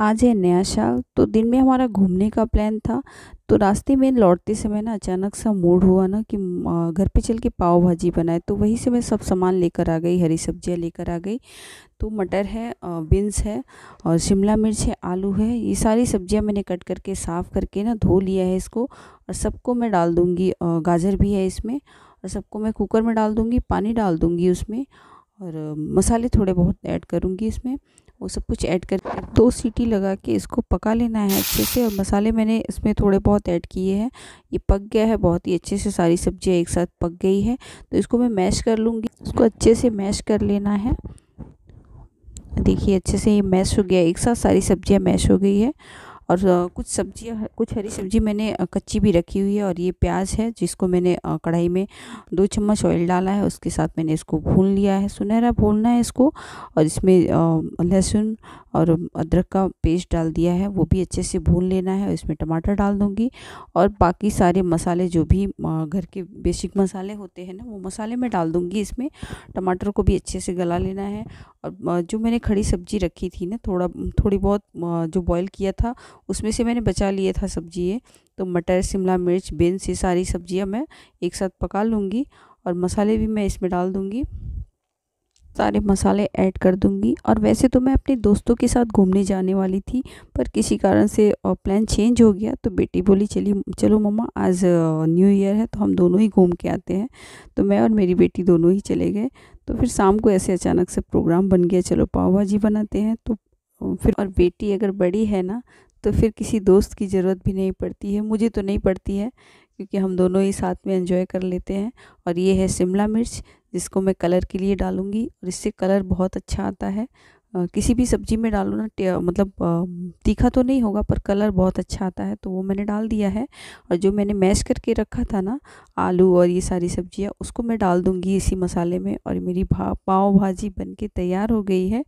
आज है नया साल तो दिन में हमारा घूमने का प्लान था तो रास्ते में लौटते समय ना अचानक सा मूड हुआ ना कि घर पे चल के पाव भाजी बनाए तो वहीं से मैं सब सामान लेकर आ गई हरी सब्जियां लेकर आ गई तो मटर है बीन्स है और शिमला मिर्च है आलू है ये सारी सब्जियां मैंने कट करके साफ़ करके ना धो लिया है इसको और सबको मैं डाल दूँगी गाजर भी है इसमें और सबको मैं कुकर में डाल दूँगी पानी डाल दूँगी उसमें और मसाले थोड़े बहुत ऐड करूँगी इसमें वो सब कुछ ऐड कर दो सीटी लगा के इसको पका लेना है अच्छे से और मसाले मैंने इसमें थोड़े बहुत ऐड किए हैं ये पक गया है बहुत ही अच्छे से सारी सब्ज़ियाँ एक साथ पक गई है तो इसको मैं मैश कर लूँगी इसको अच्छे से मैश कर लेना है देखिए अच्छे से ये मैश हो गया एक साथ सारी सब्जियाँ मैश हो गई है और कुछ सब्जियां कुछ हरी सब्जी मैंने कच्ची भी रखी हुई है और ये प्याज है जिसको मैंने कढ़ाई में दो चम्मच ऑयल डाला है उसके साथ मैंने इसको भून लिया है सुनहरा भूनना है इसको और इसमें लहसुन और अदरक का पेस्ट डाल दिया है वो भी अच्छे से भून लेना है इसमें टमाटर डाल दूँगी और बाकी सारे मसाले जो भी घर के बेसिक मसाले होते हैं ना वो मसाले मैं डाल दूँगी इसमें टमाटर को भी अच्छे से गला लेना है और जो मैंने खड़ी सब्जी रखी थी ना थोड़ा थोड़ी बहुत जो बॉईल किया था उसमें से मैंने बचा लिया था सब्जी ये तो मटर शिमला मिर्च बीन्स ये सारी सब्जियां मैं एक साथ पका लूँगी और मसाले भी मैं इसमें डाल दूँगी सारे मसाले ऐड कर दूंगी और वैसे तो मैं अपने दोस्तों के साथ घूमने जाने वाली थी पर किसी कारण से प्लान चेंज हो गया तो बेटी बोली चली चलो मम्मा आज न्यू ईयर है तो हम दोनों ही घूम के आते हैं तो मैं और मेरी बेटी दोनों ही चले गए तो फिर शाम को ऐसे अचानक से प्रोग्राम बन गया चलो पाव भाजी बनाते हैं तो फिर और बेटी अगर बड़ी है ना तो फिर किसी दोस्त की ज़रूरत भी नहीं पड़ती है मुझे तो नहीं पड़ती है क्योंकि हम दोनों ही साथ में एंजॉय कर लेते हैं और ये है शिमला मिर्च जिसको मैं कलर के लिए डालूँगी और इससे कलर बहुत अच्छा आता है किसी भी सब्ज़ी में डालो ना मतलब तीखा तो नहीं होगा पर कलर बहुत अच्छा आता है तो वो मैंने डाल दिया है और जो मैंने मैश करके रखा था ना आलू और ये सारी सब्ज़ियाँ उसको मैं डाल दूंगी इसी मसाले में और मेरी भा पाव भाजी बन के तैयार हो गई है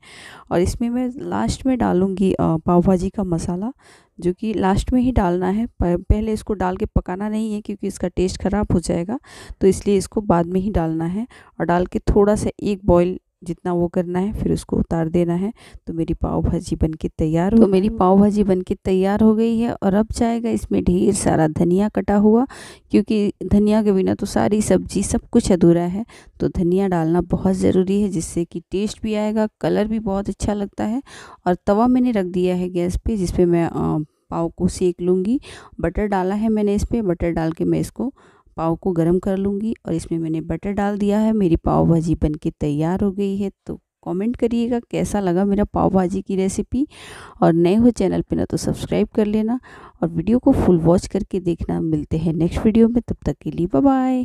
और इसमें मैं लास्ट में डालूँगी पाव भाजी का मसाला जो कि लास्ट में ही डालना है पहले इसको डाल के पकाना नहीं है क्योंकि इसका टेस्ट ख़राब हो जाएगा तो इसलिए इसको बाद में ही डालना है और डाल के थोड़ा सा एक बॉईल जितना वो करना है फिर उसको उतार देना है तो मेरी पाव भाजी बन के तैयार हो तो मेरी पाव भाजी बन के तैयार हो गई है और अब जाएगा इसमें ढेर सारा धनिया कटा हुआ क्योंकि धनिया के बिना तो सारी सब्जी सब कुछ अधूरा है तो धनिया डालना बहुत ज़रूरी है जिससे कि टेस्ट भी आएगा कलर भी बहुत अच्छा लगता है और तवा मैंने रख दिया है गैस पर जिस पर मैं पाव को सेक लूँगी बटर डाला है मैंने इस पर बटर डाल के मैं इसको पाव को गर्म कर लूँगी और इसमें मैंने बटर डाल दिया है मेरी पाव भाजी बन के तैयार हो गई है तो कमेंट करिएगा कैसा लगा मेरा पाव भाजी की रेसिपी और नए हो चैनल पे ना तो सब्सक्राइब कर लेना और वीडियो को फुल वॉच करके देखना मिलते हैं नेक्स्ट वीडियो में तब तक के लिए बाय